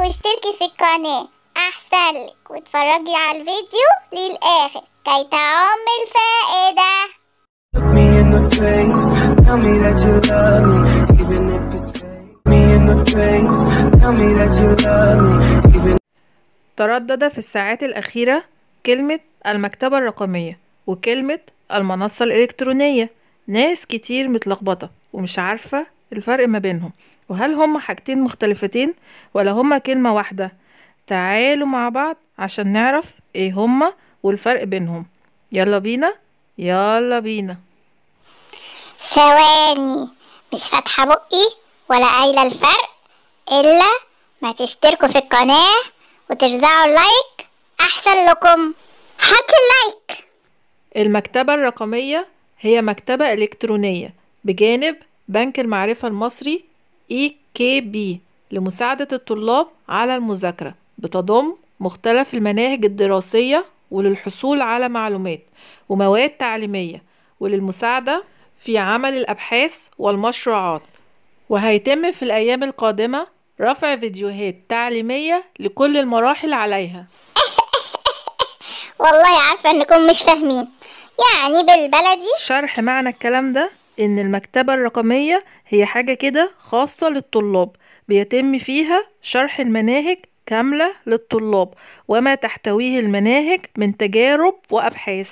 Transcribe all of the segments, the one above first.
واشتركي في القناة أحسنلك واتفرجي على الفيديو للآخر كي تعم الفائدة تردد في الساعات الأخيرة كلمة المكتبة الرقمية وكلمة المنصة الإلكترونية ناس كتير متلخبطة ومش عارفة الفرق ما بينهم وهل هما حاجتين مختلفتين ولا هما كلمة واحدة تعالوا مع بعض عشان نعرف ايه هما والفرق بينهم يلا بينا يلا بينا ثواني مش فاتحة بقي ولا قايلة الفرق إلا ما تشتركوا في القناة وترزعوا اللايك أحسن لكم حط اللايك المكتبة الرقمية هي مكتبة إلكترونية بجانب بنك المعرفة المصري EKB لمساعدة الطلاب على المذاكرة بتضم مختلف المناهج الدراسية وللحصول على معلومات ومواد تعليمية وللمساعدة في عمل الأبحاث والمشروعات وهيتم في الأيام القادمة رفع فيديوهات تعليمية لكل المراحل عليها والله عارفة أنكم مش فاهمين يعني بالبلدي شرح معنى الكلام ده إن المكتبة الرقمية هي حاجة كده خاصة للطلاب بيتم فيها شرح المناهج كاملة للطلاب وما تحتويه المناهج من تجارب وأبحاث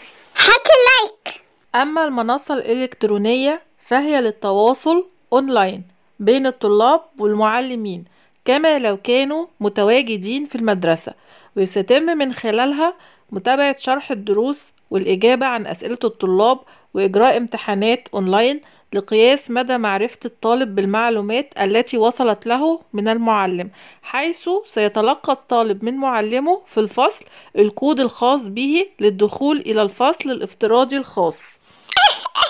لايك أما المنصة الإلكترونية فهي للتواصل أونلاين بين الطلاب والمعلمين كما لو كانوا متواجدين في المدرسة ويتم من خلالها متابعة شرح الدروس والإجابة عن أسئلة الطلاب وإجراء امتحانات أونلاين لقياس مدى معرفة الطالب بالمعلومات التي وصلت له من المعلم حيث سيتلقى الطالب من معلمه في الفصل الكود الخاص به للدخول إلى الفصل الافتراضي الخاص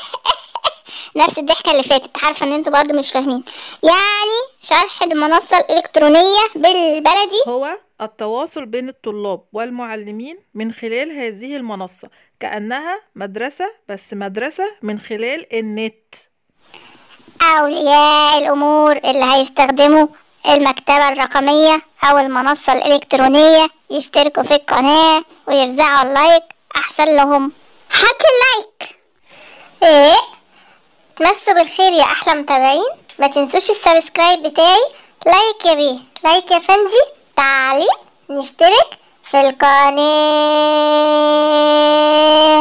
نفس الضحكة اللي فاتت عارفة ان انتوا برضو مش فاهمين يعني شرح المنصة الإلكترونية بالبلدي هو التواصل بين الطلاب والمعلمين من خلال هذه المنصة كأنها مدرسة بس مدرسة من خلال النت أولياء الأمور اللي هيستخدموا المكتبة الرقمية أو المنصة الإلكترونية يشتركوا في القناة ويرزعوا اللايك أحسن لهم حط اللايك إيه؟ تمسوا بالخير يا أحلى متابعين ما تنسوش السبسكرايب بتاعي لايك يا بيه لايك يا فندي تعليق نشترك في القناة